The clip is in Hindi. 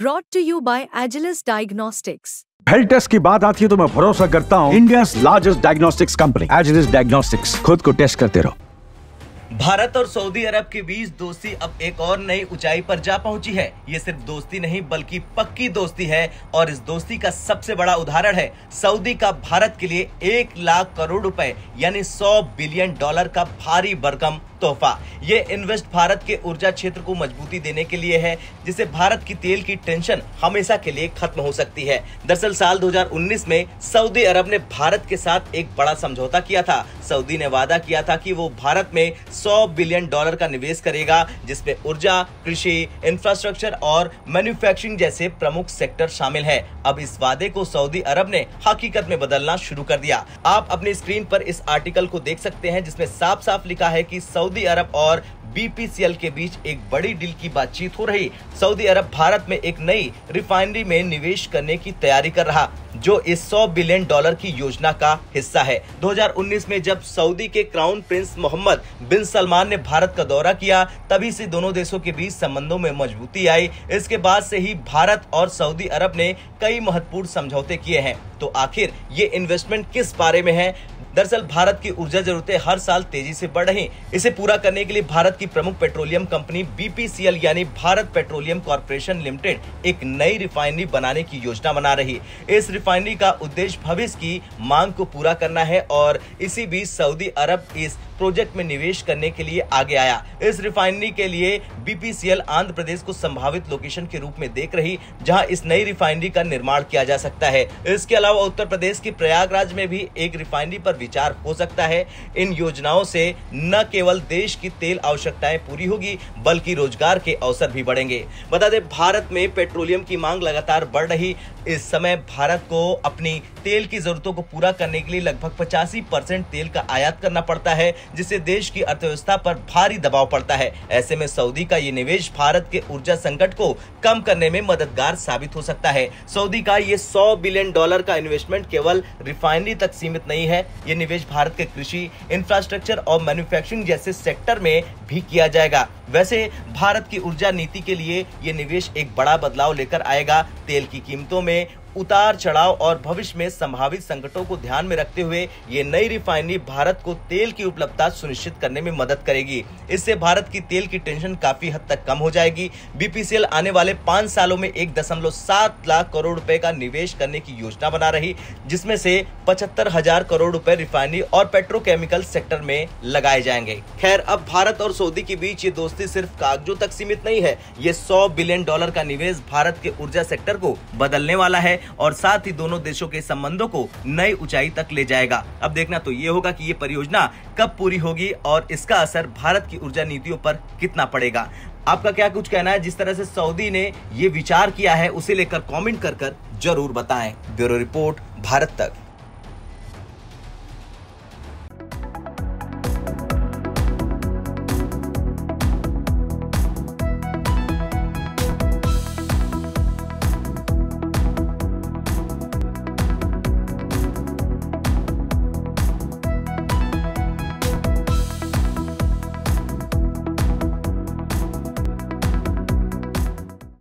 broad to you by Agilus diagnostics health test की बात आती है तो मैं भरोसा करता हूँ India largest diagnostics company Agilus diagnostics खुद को टेस्ट करते रहो भारत और सऊदी अरब के बीच दोस्ती अब एक और नई ऊंचाई पर जा पहुंची है ये सिर्फ दोस्ती नहीं बल्कि पक्की दोस्ती है और इस दोस्ती का सबसे बड़ा उदाहरण है सऊदी का भारत के लिए एक लाख करोड़ रुपए यानी सौ बिलियन डॉलर का भारी बरकम तोहफा ये इन्वेस्ट भारत के ऊर्जा क्षेत्र को मजबूती देने के लिए है जिससे भारत की तेल की टेंशन हमेशा के लिए खत्म हो सकती है दरअसल साल 2019 में सऊदी अरब ने भारत के साथ एक बड़ा समझौता किया था सऊदी ने वादा किया था कि वो भारत में सौ बिलियन डॉलर का निवेश करेगा जिसमें ऊर्जा कृषि इंफ्रास्ट्रक्चर और मैन्युफैक्चरिंग जैसे प्रमुख सेक्टर शामिल है अब इस वादे को सऊदी अरब ने हकीकत में बदलना शुरू कर दिया आप अपनी स्क्रीन पर इस आर्टिकल को देख सकते हैं जिसमें साफ साफ लिखा है कि सऊदी अरब और बीपीसीएल के बीच एक बड़ी डील की बातचीत हो रही सऊदी अरब भारत में एक नई रिफाइनरी में निवेश करने की तैयारी कर रहा जो इस 100 बिलियन डॉलर की योजना का हिस्सा है 2019 में जब सऊदी के crown prince Mohammed bin Salman ने भारत का दौरा किया तभी से दोनों देशों के बीच संबंधों में मजबूती आई इसके बाद से ही भारत और सऊदी अरब ने कई महत्वपूर्ण समझौते किए हैं तो आखिर ये इन्वेस्टमेंट किस बारे में है दरअसल भारत की ऊर्जा जरूरतें हर साल तेजी से बढ़ रही इसे पूरा करने के लिए भारत की प्रमुख पेट्रोलियम कंपनी बीपीसीएल यानी भारत पेट्रोलियम कॉरपोरेशन लिमिटेड एक नई रिफाइनरी बनाने की योजना बना रही इस रिफाइनरी का उद्देश्य भविष्य की मांग को पूरा करना है और इसी बीच सऊदी अरब इस प्रोजेक्ट में निवेश करने के लिए आगे आया इस रिफाइनरी के लिए बीपीसीएल आंध्र प्रदेश को संभावित लोकेशन के रूप में देख रही जहां इस नई रिफाइनरी का निर्माण किया जा सकता है इसके अलावा उत्तर प्रदेश की प्रयागराज में भी एक रिफाइनरी पर विचार हो सकता है इन योजनाओं से न केवल देश की तेल आवश्यकताएं पूरी होगी बल्कि रोजगार के अवसर भी बढ़ेंगे बता दें भारत में पेट्रोलियम की मांग लगातार बढ़ रही इस समय भारत को अपनी तेल की जरूरतों को पूरा करने के लिए लगभग पचासी परसेंट तेल का आयात करना पड़ता है जिससे देश की अर्थव्यवस्था पर भारी दबाव पड़ता है ऐसे में सऊदी का ये निवेश भारत के ऊर्जा संकट को कम करने में मददगार साबित हो सकता है सऊदी का ये सौ बिलियन डॉलर का इन्वेस्टमेंट केवल रिफाइनरी तक सीमित नहीं है ये निवेश भारत के कृषि इंफ्रास्ट्रक्चर और मैन्युफैक्चरिंग जैसे सेक्टर में भी किया जाएगा वैसे भारत की ऊर्जा नीति के लिए ये निवेश एक बड़ा बदलाव लेकर आएगा तेल की कीमतों में उतार चढ़ाव और भविष्य में संभावित संकटों को ध्यान में रखते हुए ये नई रिफाइनरी भारत को तेल की उपलब्धता सुनिश्चित करने में मदद करेगी इससे भारत की तेल की टेंशन काफी हद तक कम हो जाएगी बीपीसीएल आने वाले पांच सालों में एक दशमलव सात लाख करोड़ रुपए का निवेश करने की योजना बना रही जिसमें से पचहत्तर हजार करोड़ रुपए रिफाइनरी और पेट्रोकेमिकल सेक्टर में लगाए जाएंगे खैर अब भारत और सऊदी के बीच ये दोस्ती सिर्फ कागजों तक सीमित नहीं है ये सौ बिलियन डॉलर का निवेश भारत के ऊर्जा सेक्टर को बदलने वाला है और साथ ही दोनों देशों के संबंधों को नई ऊंचाई तक ले जाएगा अब देखना तो ये होगा की ये परियोजना कब पूरी होगी और इसका असर भारत की ऊर्जा नीतियों पर कितना पड़ेगा आपका क्या कुछ कहना है जिस तरह से सऊदी ने ये विचार किया है उसे लेकर कॉमेंट कर कर जरूर बताए ब्यूरो रिपोर्ट भारत तक